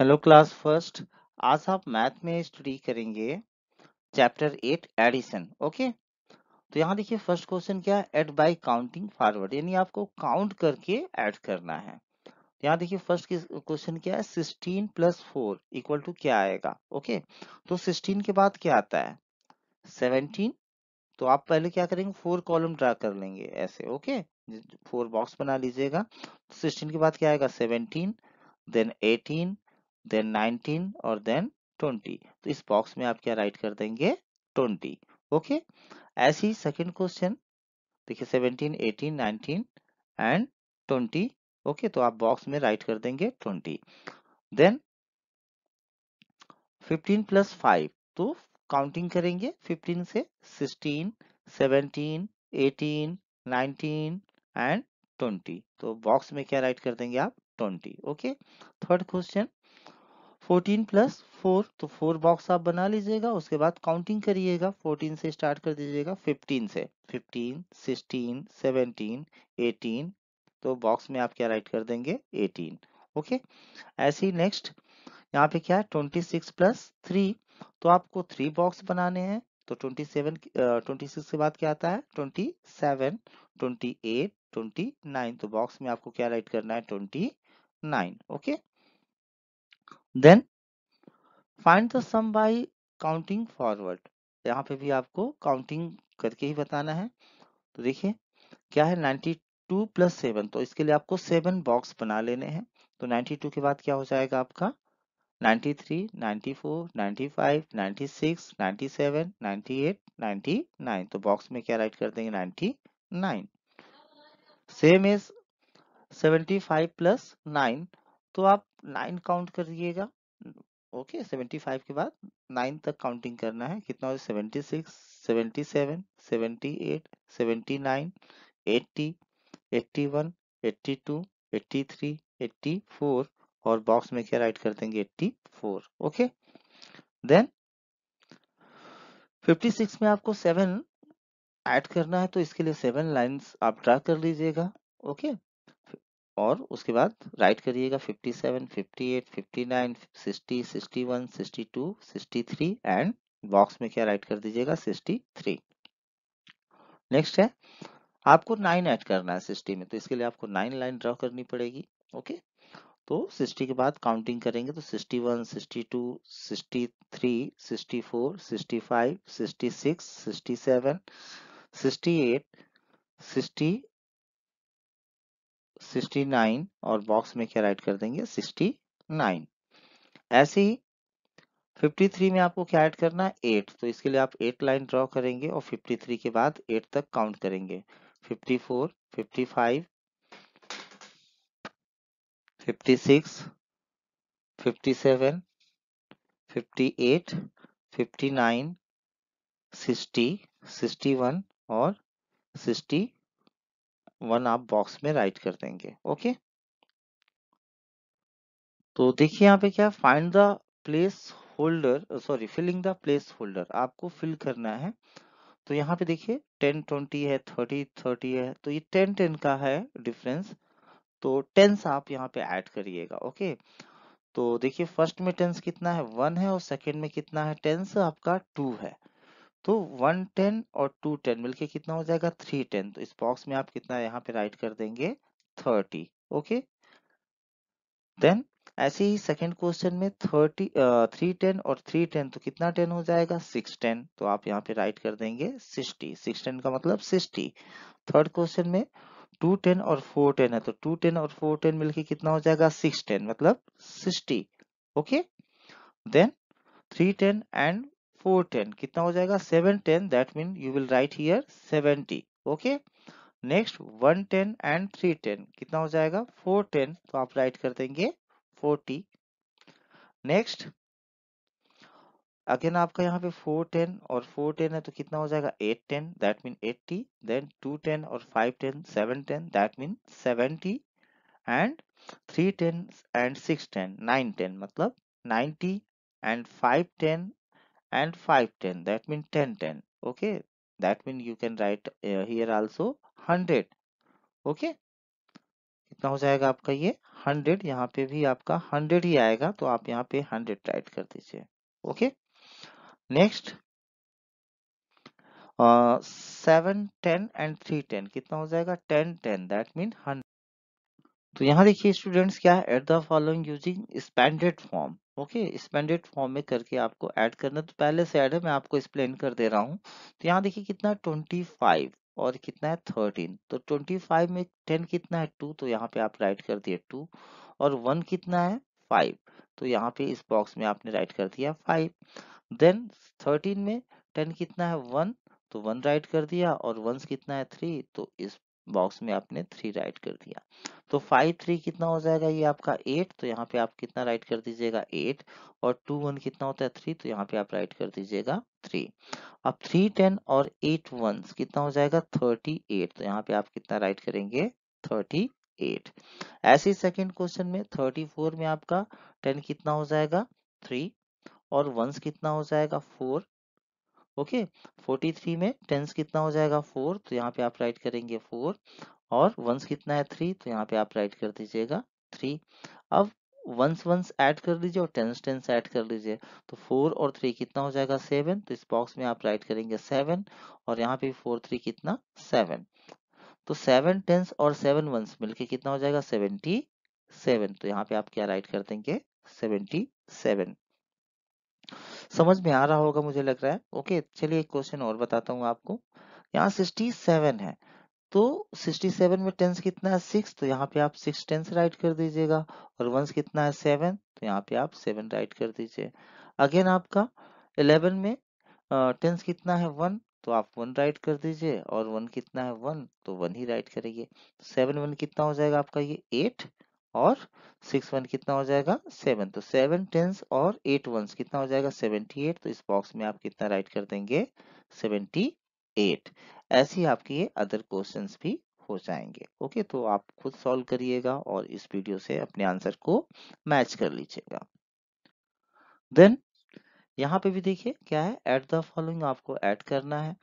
Hello class first आज आप math में स्टडी करेंगे चैप्टर एट एडिशन ओके तो यहाँ देखिए फर्स्ट क्वेश्चन क्या है एड बाय काउंटिंग फॉरवर्ड यानी आपको काउंट करके ऐड करना है तो यहाँ देखिए फर्स्ट क्वेश्चन क्या है sixteen plus four equal to क्या आएगा ओके तो सिक्सटीन के बाद क्या आता है सेवनटीन तो आप पहले क्या करेंगे फोर कॉलम ड्रा कर लेंगे ऐसे ओके फोर बॉक्स बना लीजिएगा सिक्सटीन के बाद क्या आएगा सेवनटीन देन एटीन देन 19 और देन ट्वेंटी तो इस बॉक्स में आप क्या राइट कर देंगे ट्वेंटी ओके ऐसे ही सेकेंड क्वेश्चन देखिए 17 18 19 एंड 20 ओके तो आप बॉक्स में राइट कर देंगे twenty then fifteen plus five तो काउंटिंग करेंगे फिफ्टीन से sixteen 17 eighteen nineteen and twenty तो बॉक्स में क्या राइट कर देंगे आप twenty okay third question 14 plus four तो फोर बॉक्स आप बना लीजिएगा उसके बाद काउंटिंग करिएगा 14 से स्टार्ट कर दीजिएगा 15 से 15 16 17 18 तो बॉक्स में आप क्या राइट कर देंगे 18 ओके ऐसे ही नेक्स्ट यहाँ पे क्या है ट्वेंटी सिक्स प्लस थ्री तो आपको थ्री बॉक्स बनाने हैं तो 27 26 के बाद क्या आता है 27 28 29 तो बॉक्स में आपको क्या राइट करना है twenty okay okay? Then find the sum by counting forward यहाँ पे भी आपको काउंटिंग करके ही बताना है तो देखिए क्या है 92 प्लस सेवन तो इसके लिए आपको सेवन बॉक्स बना लेने हैं तो 92 के बाद क्या हो जाएगा आपका 93, 94, 95, 96, 97, 98, 99 तो बॉक्स में क्या राइट कर देंगे 99 सेम इज 75 प्लस 9 तो आप नाइन काउंट करिएगा ओके सेवेंटी फाइव के बाद नाइन तक काउंटिंग करना है कितना हो seventy six seventy seven seventy eight seventy nine eighty eighty one eighty two eighty three eighty four और बॉक्स में क्या राइट कर देंगे eighty four okay then fifty six में आपको सेवन ऐड करना है तो इसके लिए सेवन लाइंस आप ड्रा कर लीजिएगा ओके और उसके बाद राइट करिएगा 57, 58, 59, 60, 61, 62, 63 एंड बॉक्स में क्या राइट कर दीजिएगा 63 नेक्स्ट है आपको नाइन ऐड करना है सिस्टी में तो इसके लिए आपको नाइन लाइन ड्रॉ करनी पड़ेगी ओके तो सिक्सटी के बाद काउंटिंग करेंगे तो sixty one sixty two sixty three sixty four sixty five sixty six sixty seven sixty eight sixty 69 और बॉक्स में क्या राइट कर देंगे 69 ऐसे ही 53 में आपको क्या ऐड करना है 8 तो इसके लिए आप 8 लाइन ड्रॉ करेंगे और 53 के बाद 8 तक काउंट करेंगे 54 55 56 57 58 59 60 61 और सिक्सटी वन आप बॉक्स में राइट कर देंगे ओके तो देखिए यहाँ पे क्या find the place holder sorry filling the place holder आपको फिल करना है तो यहाँ पे देखिए टेन ट्वेंटी है थर्टी थर्टी है तो ये टेन टेन का है डिफरेंस तो टेंस आप यहाँ पे ऐड करिएगा ओके तो देखिए फर्स्ट में टेंस कितना है वन है और सेकंड में कितना है टेंस आपका टू है तो 110 और 210 मिलके कितना हो जाएगा 310 तो इस बॉक्स में आप कितना यहाँ पे राइट कर देंगे 30 ओके देन ऐसे ही सेकंड क्वेश्चन में 30 थ्री टेन और 310 तो कितना 10 हो जाएगा 610 तो आप यहाँ पे राइट कर देंगे 60 610 का मतलब 60 थर्ड क्वेश्चन में 210 और 410 है तो 210 और 410 मिलके कितना हो जाएगा 610 मतलब 60 okay then 310 and four ten कितना हो जाएगा seven ten that mean you will write here seventy okay next one ten and three ten कितना हो जाएगा फोर टेन तो आप राइट कर देंगे फोर्टी नेक्स्ट अगेन आपका यहाँ पे फोर टेन और फोर टेन है तो कितना हो जाएगा eight ten that mean eighty then two ten और five ten seven ten that mean seventy and three ten and six ten nine ten मतलब ninety and five ten and 510 that means 1010 okay that means you can write uh, here also 100 okay कितना हो जाएगा आपका ये 100 यहाँ पे भी आपका 100 ही आएगा तो आप यहाँ पे 100 राइट कर दीजिए okay next seven ten and three ten कितना हो जाएगा ten ten that mean hundred तो यहाँ देखिए स्टूडेंट्स क्या है add the following using expanded form okay expanded form में करके आपको ऐड करना तो पहले से ऐड है मैं आपको एक्सप्लेन कर दे रहा हूँ तो यहाँ देखिए कितना ट्वेंटी फाइव और कितना है थर्टीन तो ट्वेंटी फाइव में टेन कितना है टू तो यहाँ पे आप राइट कर दिए टू और वन कितना है फाइव तो यहाँ पे इस बॉक्स में आपने राइट कर दिया फाइव देन थर्टीन में टेन कितना है वन तो वन राइट कर दिया और वंस कितना है थ्री तो इस बॉक्स में आपने थ्री राइट कर दिया तो फाइव थ्री कितना हो जाएगा ये आपका एट तो यहाँ पे आप कितना राइट कर दीजिएगा एट और टू वन कितना होता है थ्री तो यहाँ पे आप राइट कर दीजिएगा थ्री अब थ्री टेन और एट वन कितना हो जाएगा थर्टी एट तो यहाँ पे आप कितना राइट करेंगे थर्टी एट ऐसे सेकेंड क्वेश्चन में थर्टी फोर में आपका टेन कितना हो जाएगा थ्री और वंस कितना हो जाएगा फोर ओके फोर्टी थ्री में टेंस कितना हो जाएगा फोर तो यहाँ पे आप राइट करेंगे फोर और वंस कितना है थ्री तो यहाँ पे आप राइट कर दीजिएगा थ्री अब वंस वंस ऐड कर लीजिए और टेंस टेंस ऐड कर लीजिए तो फोर और थ्री कितना हो जाएगा सेवन तो इस बॉक्स में आप राइट करेंगे सेवन और यहाँ पे फोर थ्री कितना सेवन तो सेवन टेंस और सेवन वंस मिलके कितना हो जाएगा सेवेंटी सेवन तो यहाँ पे आप क्या राइट कर देंगे सेवेंटी सेवन समझ में आ रहा होगा मुझे लग रहा है ओके चलिए एक क्वेश्चन और बताता हूँ आपको यहाँ सिक्सटी सेवन है तो सिक्सटी सेवन में टेंस कितना है सिक्स तो यहाँ पे आप सिक्स टेंस राइट कर दीजिएगा और वंस कितना है सेवन तो यहाँ पे आप सेवन राइट कर दीजिए अगेन आपका इलेवन में टेंस uh, कितना है वन तो आप वन राइट कर दीजिए और वन कितना है वन तो वन ही राइट करेंगे सेवन वन कितना हो जाएगा आपका ये एट और सिक्स वन कितना हो जाएगा सेवन तो सेवन टेंस और एट वन कितना हो जाएगा सेवेंटी एट तो इस बॉक्स में आप कितना राइट कर देंगे सेवेंटी एट ऐसे ही आपके ये अदर क्वेश्चन भी हो जाएंगे ओके तो आप खुद सॉल्व करिएगा और इस वीडियो से अपने आंसर को मैच कर लीजिएगा देन यहाँ पे भी देखिए क्या है एट द फॉलोइंग आपको एड करना है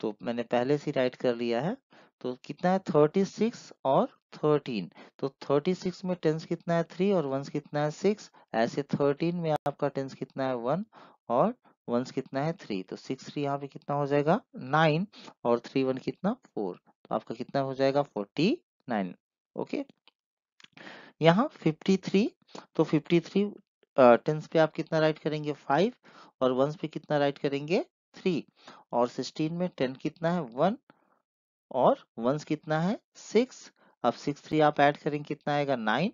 तो मैंने पहले से राइट कर लिया है तो कितना है थर्टी सिक्स और थर्टीन तो थर्टी सिक्स में टेंस कितना है थ्री और वंस कितना है सिक्स ऐसे थर्टीन में आपका टेंस कितना है वन और वंस कितना है थ्री तो सिक्स थ्री यहाँ पे कितना हो जाएगा नाइन और थ्री वन कितना फोर तो आपका कितना हो जाएगा फोर्टी नाइन ओके यहाँ फिफ्टी थ्री तो फिफ्टी थ्री टेंस पे आप कितना राइट करेंगे फाइव और वंस पे कितना राइट करेंगे थ्री और सिक्सटीन में टेन कितना है वन और वंस कितना है सिक्स अब सिक्स थ्री आप ऐड करेंगे कितना आएगा नाइन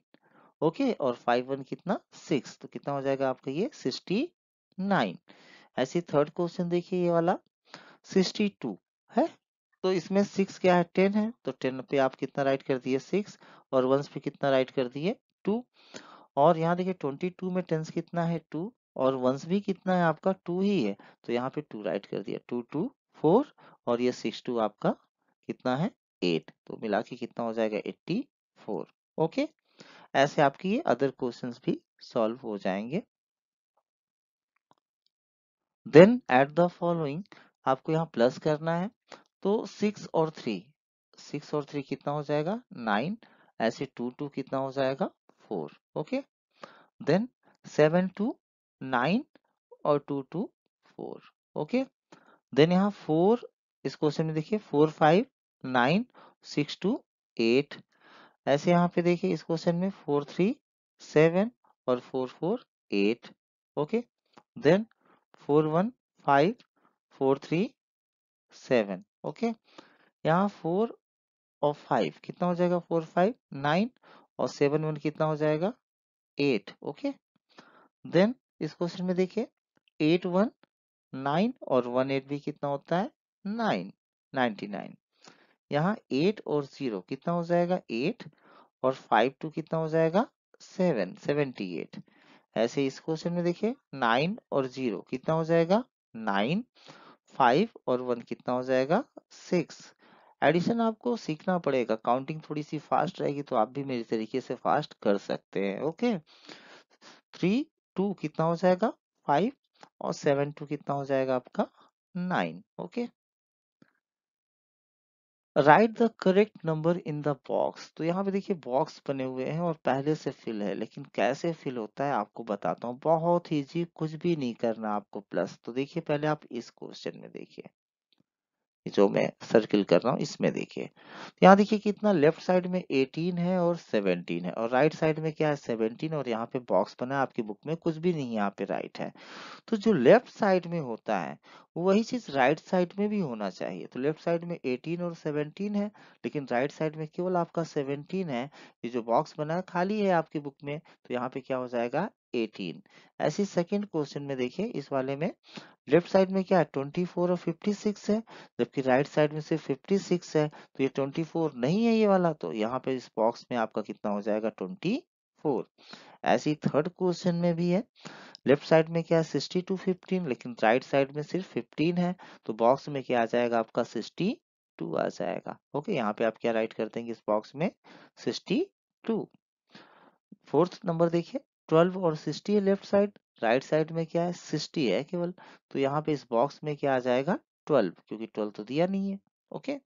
ओके और फाइव वन कितना सिक्स तो कितना हो जाएगा आपका ये सिक्सटी नाइन ऐसे थर्ड क्वेश्चन देखिए ये वाला सिक्सटी टू है तो इसमें सिक्स क्या है टेन है तो टेन पे आप कितना राइट कर दिए सिक्स और वंस पे कितना राइट कर दिए टू और यहाँ देखिए ट्वेंटी टू में टेंस कितना है टू और वंस भी कितना है आपका टू ही है तो यहाँ पे टू राइट कर दिया टू टू फोर और ये सिक्स टू आपका कितना है एट तो मिला के कितना हो जाएगा एट्टी फोर ओके ऐसे आपकी ये अदर क्वेश्चन भी सॉल्व हो जाएंगे देन एट द फॉलोइंग आपको यहाँ प्लस करना है तो सिक्स और थ्री सिक्स और थ्री कितना हो जाएगा नाइन ऐसे टू टू कितना हो जाएगा four okay then seven two nine और two two four okay then यहाँ फोर इस क्वेश्चन में देखिए four five nine six two eight ऐसे यहाँ पे देखिए इस क्वेश्चन में फोर थ्री सेवन और four four eight okay then four one five four three seven okay यहाँ फोर और फाइव कितना हो जाएगा फोर फाइव नाइन और सेवन वन कितना हो जाएगा एट ओके देन इस क्वेश्चन में देखिए एट वन नाइन और वन एट भी कितना होता है नाइन नाइन्टी नाइन यहाँ एट और जीरो कितना हो जाएगा एट और फाइव टू कितना हो जाएगा सेवन सेवेंटी एट ऐसे इस क्वेश्चन में देखिए नाइन और जीरो कितना हो जाएगा नाइन फाइव और वन कितना हो जाएगा सिक्स एडिशन आपको सीखना पड़ेगा काउंटिंग थोड़ी सी फास्ट रहेगी तो आप भी मेरे तरीके से फास्ट कर सकते हैं ओके थ्री टू कितना हो जाएगा फाइव और सेवन टू कितना हो जाएगा आपका nine okay write the correct number in the box तो यहाँ पे देखिए बॉक्स बने हुए हैं और पहले से फिल है लेकिन कैसे फिल होता है आपको बताता हूँ बहुत ईजी कुछ भी नहीं करना आपको प्लस तो देखिए पहले आप इस क्वेश्चन में देखिए जो मैं सर्किल कर रहा हूँ इसमें देखिए तो यहाँ देखिए कितना लेफ्ट साइड में 18 है और 17 है और राइट साइड में क्या है 17 और यहाँ पे बॉक्स बना है आपकी बुक में कुछ भी नहीं यहाँ पे राइट है तो जो लेफ्ट साइड में होता है वही चीज राइट साइड में भी होना चाहिए तो लेफ्ट साइड में 18 और 17 है लेकिन राइट साइड में केवल आपका 17 है ये जो बॉक्स बना है खाली है आपकी बुक में तो यहाँ पे क्या हो जाएगा 18 ऐसे सेकंड क्वेश्चन में देखिए इस वाले में लेफ्ट साइड में क्या है 24 और 56 है जबकि राइट साइड में सिर्फ 56 है तो ये 24 नहीं है ये वाला तो यहाँ पे इस बॉक्स में आपका कितना हो जाएगा 24 ऐसी थर्ड क्वेश्चन में भी है लेफ्ट साइड में क्या है सिक्सटी टू फिफ्टीन लेकिन राइट साइड में सिर्फ फिफ्टीन है तो बॉक्स में क्या आ जाएगा आपका सिक्सटी टू आ जाएगा ओके यहाँ पे आप क्या राइट कर देंगे इस बॉक्स में सिक्सटी टू फोर्थ नंबर देखिए ट्वेल्व और सिक्सटी है लेफ्ट साइड राइट साइड में क्या है सिक्सटी है केवल तो यहाँ पे इस बॉक्स में क्या आ जाएगा ट्वेल्व क्योंकि ट्वेल्व तो दिया नहीं है ओके okay?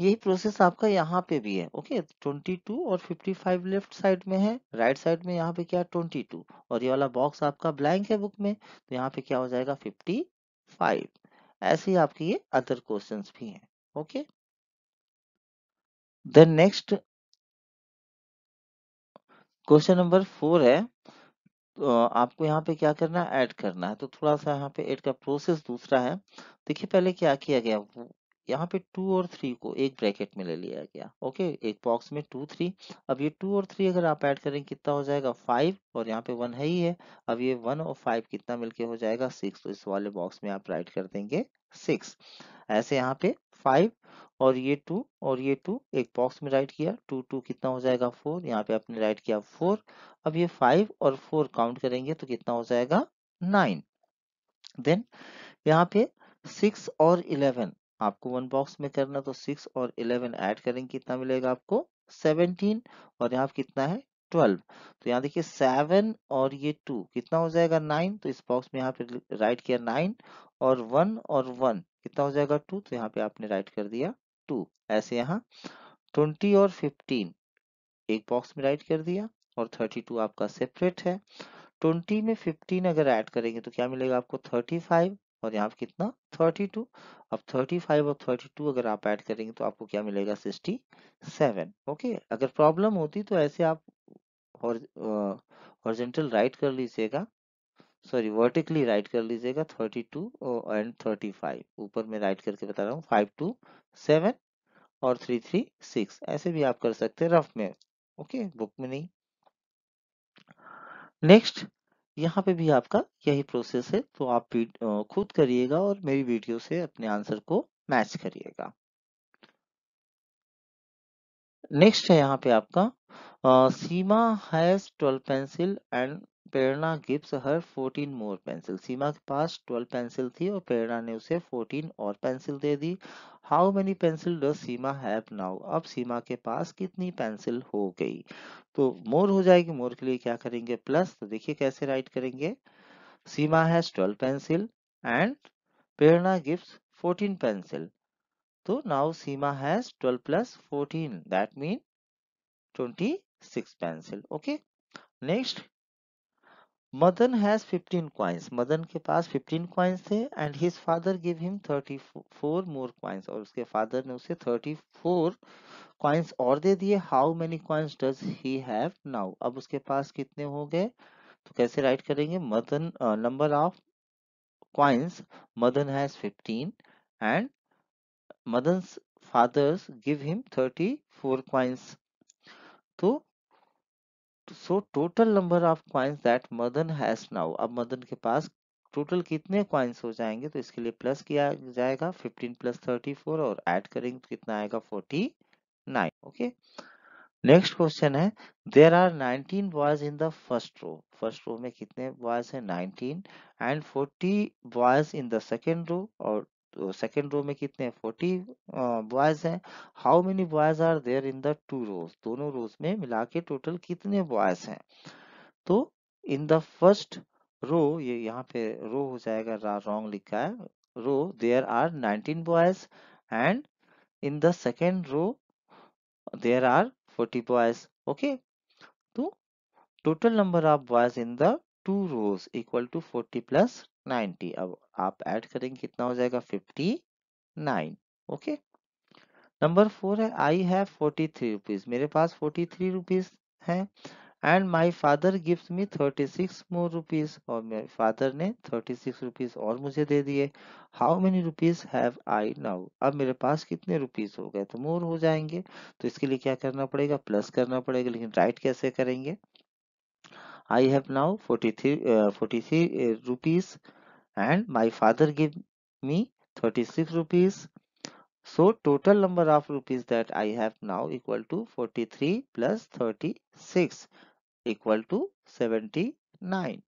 यही प्रोसेस आपका यहाँ पे भी है ओके 22 और 55 लेफ्ट साइड में है राइट right साइड में यहाँ पे क्या 22 और ये वाला बॉक्स आपका ब्लैंक है बुक में तो यहाँ पे क्या हो जाएगा 55 ऐसे ही आपके ये अदर क्वेश्चंस भी हैं okay then next question number four है तो आपको यहाँ पे क्या करना है ऐड करना है तो थोड़ा सा यहाँ पे एड का प्रोसेस दूसरा है देखिए पहले क्या किया गया यहाँ पे टू और थ्री को एक ब्रैकेट में ले लिया गया ओके एक बॉक्स में टू थ्री अब ये टू और थ्री अगर आप ऐड करें कितना हो जाएगा फाइव और यहाँ पे वन है ही है अब ये वन और फाइव कितना मिलके हो जाएगा सिक्स तो इस वाले बॉक्स में आप राइट कर देंगे सिक्स ऐसे यहाँ पे फाइव और ये टू और ये टू एक बॉक्स में राइट किया टू टू कितना हो जाएगा फोर यहाँ पे आपने राइट किया फोर अब ये फाइव और फोर काउंट करेंगे तो कितना हो जाएगा नाइन देन यहाँ पे सिक्स और इलेवन आपको वन बॉक्स में करना तो सिक्स और इलेवन ऐड करेंगे कितना मिलेगा आपको सेवनटीन और यहाँ कितना है ट्वेल्व तो यहाँ देखिए सेवन और ये टू कितना हो जाएगा नाइन तो इस बॉक्स में यहाँ पे राइट किया नाइन और वन और वन कितना हो जाएगा टू तो यहाँ पे आपने राइट कर दिया टू ऐसे यहाँ ट्वेंटी और फिफ्टीन एक बॉक्स में राइट कर दिया और थर्टी टू आपका सेपरेट है ट्वेंटी में फिफ्टीन अगर ऐड करेंगे तो क्या मिलेगा आपको थर्टी फाइव और यहाँ पे कितना 32 अब 35 और 32 अगर आप ऐड करेंगे तो आपको क्या मिलेगा 67 ओके अगर प्रॉब्लम होती तो ऐसे आप हॉर्जेंटल राइट कर लीजिएगा सॉरी वर्टिकली राइट कर लीजिएगा 32 एंड 35 ऊपर में राइट करके बता रहा हूँ 5 टू 7 और 3 3 6 ऐसे भी आप कर सकते हैं रफ में ओके बुक में नहीं नेक्स्ट यहाँ पे भी आपका यही प्रोसेस है तो आप खुद करिएगा और मेरी वीडियो से अपने आंसर को मैच करिएगा नेक्स्ट है यहाँ पे आपका Seema has twelve pencil and Prerna gives her 14 more pencil Seema के पास 12 पेंसिल थी और प्रेरणा ने उसे 14 और पेंसिल दे दी how many pencil does Seema have now अब सीमा के पास कितनी पेंसिल हो गई तो मोर हो जाएगी मोर के लिए क्या करेंगे प्लस तो देखिए कैसे राइट करेंगे Seema has 12 pencil and Prerna gives 14 pencil तो now Seema has 12 plus 14 that mean 26 pencil okay next Madan has 15 coins Madan के पास 15 क्वाइंस थे and his father give him 34 more coins और उसके फादर ने उसे 34 क्वाइंस और दे दिए how many coins does he have now अब उसके पास कितने हो गए तो कैसे राइट करेंगे Madan number of coins Madan has 15 and Madan's father's give him 34 coins तो so total number of coins that Madan has now अब मदन के पास टोटल कितने क्वाइंस हो जाएंगे तो इसके लिए प्लस किया जाएगा 15 प्लस 34 और ऐड करेंगे तो कितना आएगा 49 ओके नेक्स्ट क्वेश्चन है there are 19 boys in the first row first row में कितने बॉयज हैं 19 and 40 boys in the second row और तो सेकेंड रो में कितने फोर्टी बॉयज हैं how many boys are there in the two rows दोनों रोज में मिला के टोटल कितने बॉयज हैं तो इन द फर्स्ट रो ये यहाँ पे रो हो जाएगा रॉन्ग लिखा है row there are 19 boys and in the second row there are 40 boys okay तो total number of boys in the two rows equal to 40 plus 90 अब आप ऐड करेंगे कितना हो जाएगा fifty nine okay number four है I have forty three rupees मेरे पास फोर्टी थ्री रुपीज है and my father gives me thirty six more rupees और मेरे फादर ने थर्टी सिक्स रुपीज और मुझे दे दिए how many rupees have I now अब मेरे पास कितने रुपीज हो गए तो मोर हो जाएंगे तो इसके लिए क्या करना पड़ेगा प्लस करना पड़ेगा लेकिन राइट कैसे करेंगे I have now 43, uh, 43 rupees and my father gave me 36 rupees. So total number of rupees that I have now equal to 43 plus 36 equal to 79.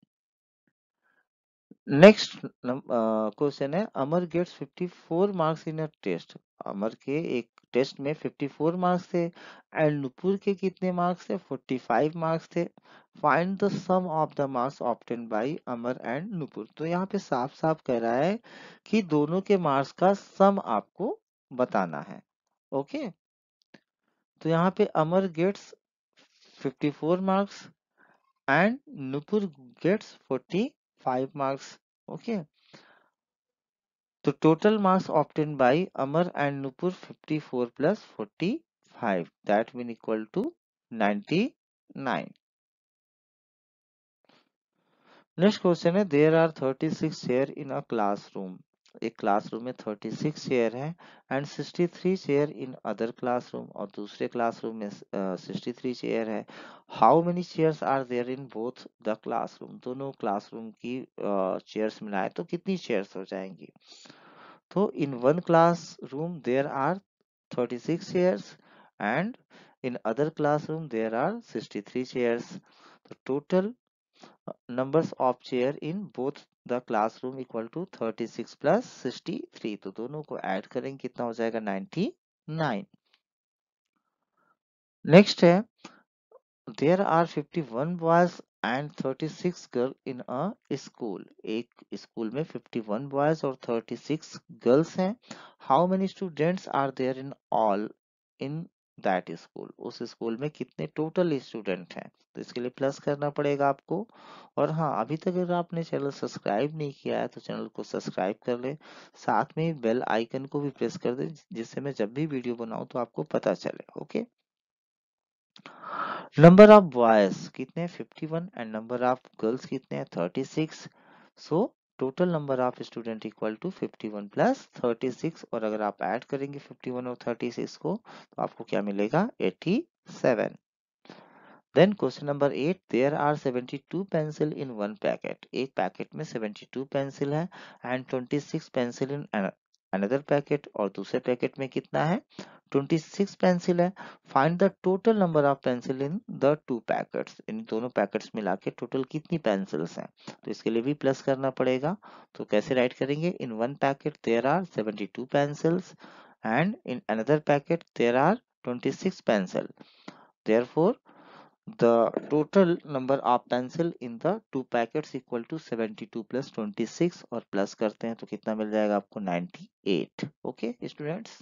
Next question uh, है Amar gets 54 marks in a test Amar के एक test में 54 marks थे and Nupur के कितने marks थे 45 marks थे find the sum of the marks obtained by Amar and Nupur तो यहाँ पे साफ साफ कह रहा है कि दोनों के मार्क्स का सम आपको बताना है ओके तो यहाँ पे Amar gets 54 marks and Nupur gets 45 marks okay okay? The total mass obtained by Amar and Nupur 54 plus 45 that will equal to 99. Next question is there are 36 chairs in a classroom. एक classroom में 36 chair हैं and 63 chair in other classroom और दूसरे classroom में sixty three chair है how many chairs are there in both the classroom दोनों classroom की chairs uh, मिलाए तो कितनी चेयर्स हो जाएंगी तो in one class room there are 36 chairs and in other classroom there are 63 chairs the total numbers of chair in both the classroom equal to thirty six plus sixty three तो दोनों को add करेंगे कितना हो जाएगा ninety nine next है there are fifty one boys and thirty six girl in a school एक school में फिफ्टी वन बॉयज और थर्टी सिक्स गर्ल्स हैं how many students are there in all in that school उस school में कितने total student हैं तो इसके लिए प्लस करना पड़ेगा आपको और हाँ अभी तक अगर आपने चैनल सब्सक्राइब नहीं किया है तो चैनल को सब्सक्राइब कर ले साथ में बेल आइकन को भी प्रेस कर दे जिससे मैं जब भी वीडियो बनाऊं तो आपको पता चले ओके नंबर ऑफ बॉयज कितने 51 एंड नंबर ऑफ गर्ल्स कितने हैं 36 so total number of student equal to 51 plus 36 और अगर आप ऐड करेंगे 51 और 36 को तो आपको क्या मिलेगा 87 then question number eight there are 72 pencil in one packet एक पैकेट में 72 पेंसिल है and 26 pencil in another packet और दूसरे पैकेट में कितना है 26 पेंसिल है find the total number of pencil in the two packets इन दोनों पैकेट्स मिला के टोटल कितनी पेंसिल्स हैं तो इसके लिए भी प्लस करना पड़ेगा तो कैसे राइट करेंगे in one packet there are 72 pencils and in another packet there are 26 pencil therefore the total number of pencil in the two packets equal to 72 plus 26 और प्लस करते हैं तो कितना मिल जाएगा आपको 98 ओके okay, स्टूडेंट्स